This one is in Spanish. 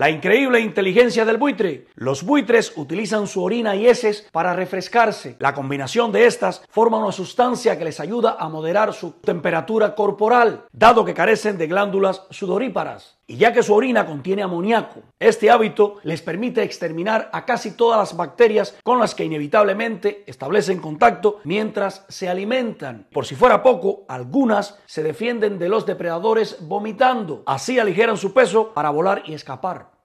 La increíble inteligencia del buitre. Los buitres utilizan su orina y heces para refrescarse. La combinación de estas forma una sustancia que les ayuda a moderar su temperatura corporal, dado que carecen de glándulas sudoríparas. Y ya que su orina contiene amoniaco, este hábito les permite exterminar a casi todas las bacterias con las que inevitablemente establecen contacto mientras se alimentan. Por si fuera poco, algunas se defienden de los depredadores vomitando. Así aligeran su peso para volar y escapar.